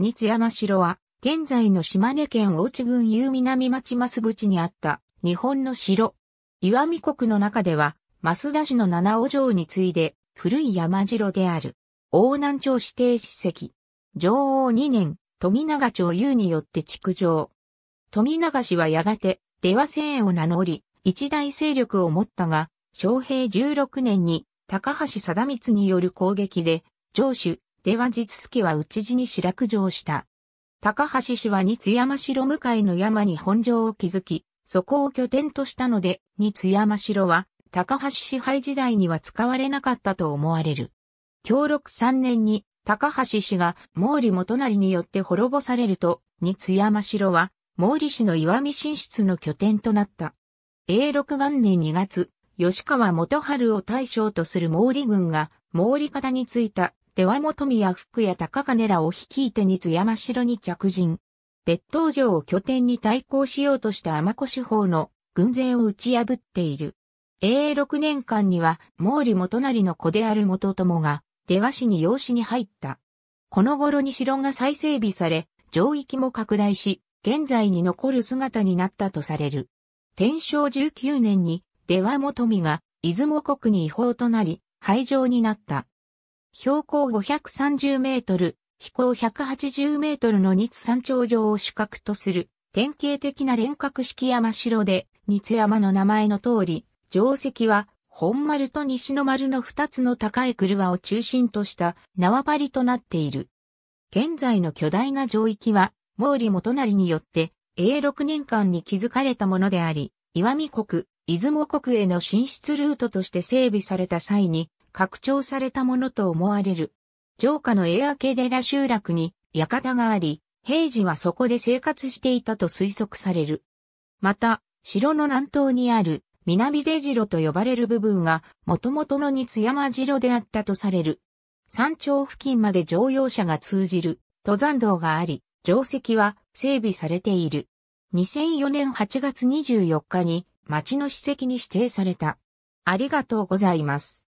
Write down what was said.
三津山城は、現在の島根県大津郡有南町増淵にあった日本の城。岩見国の中では、増田市の七尾城に次いで古い山城である。大南町指定史跡。女王2年、富永町優によって築城。富永氏はやがて、出羽姓を名乗り、一大勢力を持ったが、昭平16年に、高橋貞光による攻撃で、城主、では実助は内ちにし落城した。高橋氏は日津山城向かいの山に本城を築き、そこを拠点としたので、日津山城は、高橋支配時代には使われなかったと思われる。協力3年に、高橋氏が毛利元成によって滅ぼされると、日津山城は、毛利氏の岩見進出の拠点となった。永禄元年2月、吉川元春を大将とする毛利軍が、毛利方についた、出羽元宮福や高金らを率いて日津山城に着陣。別当城を拠点に対抗しようとした天子司法の軍勢を打ち破っている。永六年間には毛利元就の子である元友が出羽市に養子に入った。この頃に城が再整備され、城域も拡大し、現在に残る姿になったとされる。天正19年に出羽本美が出雲国に違法となり、廃城になった。標高530メートル、飛行180メートルの日山頂上を主角とする、典型的な連角式山城で、日山の名前の通り、定石は、本丸と西の丸の二つの高い車を中心とした縄張りとなっている。現在の巨大な城域は、毛利元成によって、永禄年間に築かれたものであり、岩見国、出雲国への進出ルートとして整備された際に拡張されたものと思われる。城下のエアケデラ集落に館があり、平時はそこで生活していたと推測される。また、城の南東にある南出城と呼ばれる部分が元々の日山城であったとされる。山頂付近まで乗用車が通じる登山道があり、城跡は整備されている。2004年8月24日に町の史跡に指定された。ありがとうございます。